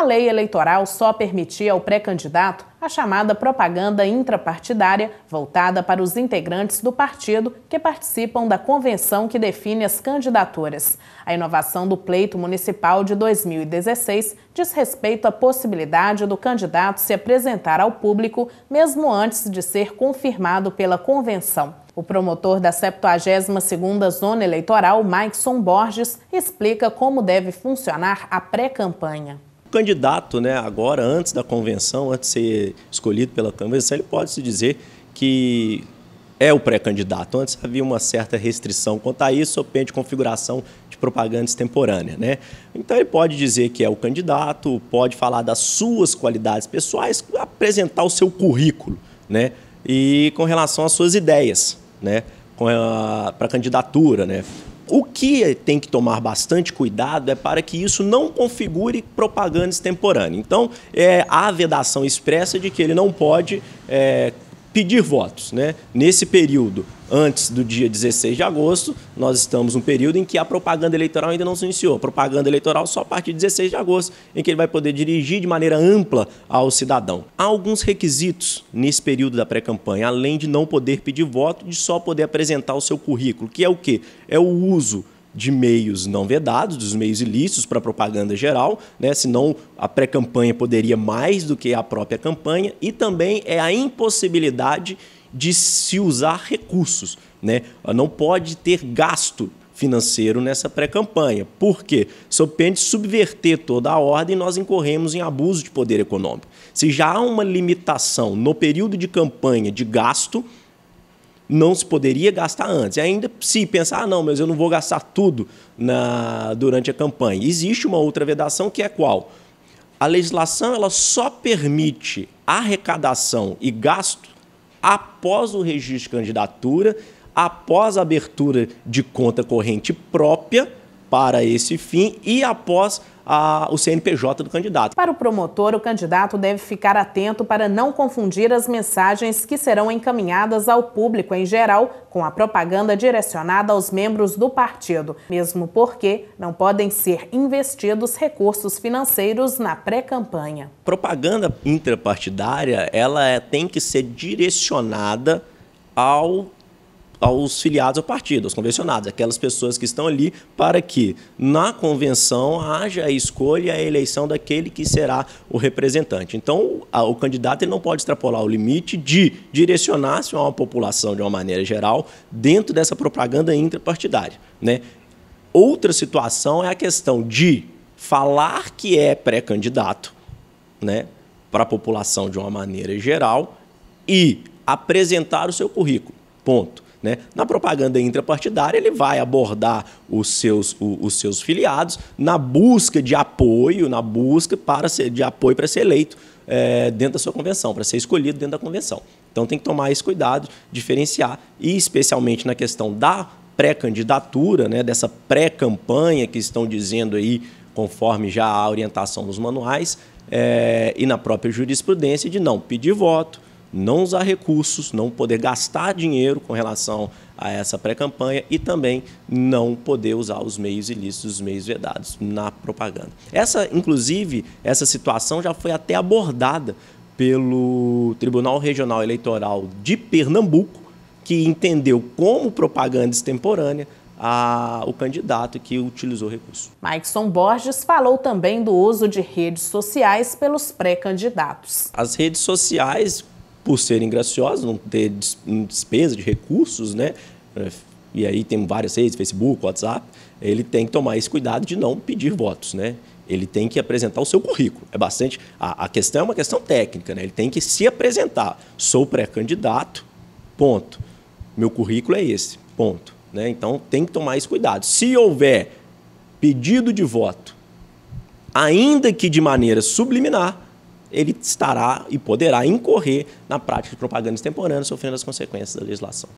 a lei eleitoral só permitia ao pré-candidato a chamada propaganda intrapartidária voltada para os integrantes do partido que participam da convenção que define as candidaturas. A inovação do pleito municipal de 2016 diz respeito à possibilidade do candidato se apresentar ao público mesmo antes de ser confirmado pela convenção. O promotor da 72ª Zona Eleitoral, Maikson Borges, explica como deve funcionar a pré-campanha candidato, né, agora, antes da convenção, antes de ser escolhido pela convenção, ele pode se dizer que é o pré-candidato. Antes havia uma certa restrição quanto a isso, opende de configuração de propaganda extemporânea. Né? Então ele pode dizer que é o candidato, pode falar das suas qualidades pessoais, apresentar o seu currículo, né? E com relação às suas ideias, né? Para a candidatura, né? O que tem que tomar bastante cuidado é para que isso não configure propaganda extemporânea. Então, é, há vedação expressa de que ele não pode é, pedir votos. Né? Nesse período, antes do dia 16 de agosto, nós estamos num período em que a propaganda eleitoral ainda não se iniciou. A propaganda eleitoral só a partir de 16 de agosto, em que ele vai poder dirigir de maneira ampla ao cidadão. Há alguns requisitos nesse período da pré-campanha, além de não poder pedir voto, de só poder apresentar o seu currículo, que é o quê? É o uso de meios não vedados, dos meios ilícitos para propaganda geral, né? senão a pré-campanha poderia mais do que a própria campanha, e também é a impossibilidade de se usar recursos. Né? Não pode ter gasto financeiro nessa pré-campanha. Por quê? Se eu subverter toda a ordem, nós incorremos em abuso de poder econômico. Se já há uma limitação no período de campanha de gasto, não se poderia gastar antes. E ainda se pensar, ah, não, mas eu não vou gastar tudo na, durante a campanha. Existe uma outra vedação que é qual? A legislação ela só permite arrecadação e gasto após o registro de candidatura, após a abertura de conta corrente própria para esse fim e após a, o CNPJ do candidato. Para o promotor, o candidato deve ficar atento para não confundir as mensagens que serão encaminhadas ao público em geral com a propaganda direcionada aos membros do partido, mesmo porque não podem ser investidos recursos financeiros na pré-campanha. Propaganda intrapartidária, ela é, tem que ser direcionada ao aos filiados ao partido, aos convencionados, aquelas pessoas que estão ali para que na convenção haja a escolha e a eleição daquele que será o representante. Então, a, o candidato ele não pode extrapolar o limite de direcionar-se a uma população de uma maneira geral dentro dessa propaganda intrapartidária. Né? Outra situação é a questão de falar que é pré-candidato né, para a população de uma maneira geral e apresentar o seu currículo. Ponto. Né? Na propaganda intrapartidária, ele vai abordar os seus, o, os seus filiados na busca de apoio, na busca para ser, de apoio para ser eleito é, dentro da sua convenção, para ser escolhido dentro da convenção. Então tem que tomar esse cuidado, diferenciar, e especialmente na questão da pré-candidatura, né, dessa pré-campanha que estão dizendo aí, conforme já a orientação nos manuais, é, e na própria jurisprudência, de não pedir voto, não usar recursos, não poder gastar dinheiro com relação a essa pré-campanha e também não poder usar os meios ilícitos, os meios vedados na propaganda. Essa, inclusive, essa situação já foi até abordada pelo Tribunal Regional Eleitoral de Pernambuco, que entendeu como propaganda extemporânea a, o candidato que utilizou o recurso. Maikson Borges falou também do uso de redes sociais pelos pré-candidatos. As redes sociais por serem graciosos, não ter despesa de recursos, né? É, e aí tem várias redes, Facebook, WhatsApp, ele tem que tomar esse cuidado de não pedir votos, né? Ele tem que apresentar o seu currículo. É bastante. A, a questão é uma questão técnica, né? Ele tem que se apresentar. Sou pré-candidato, ponto. Meu currículo é esse, ponto. Né? Então tem que tomar esse cuidado. Se houver pedido de voto, ainda que de maneira subliminar, ele estará e poderá incorrer na prática de propaganda extemporânea, sofrendo as consequências da legislação.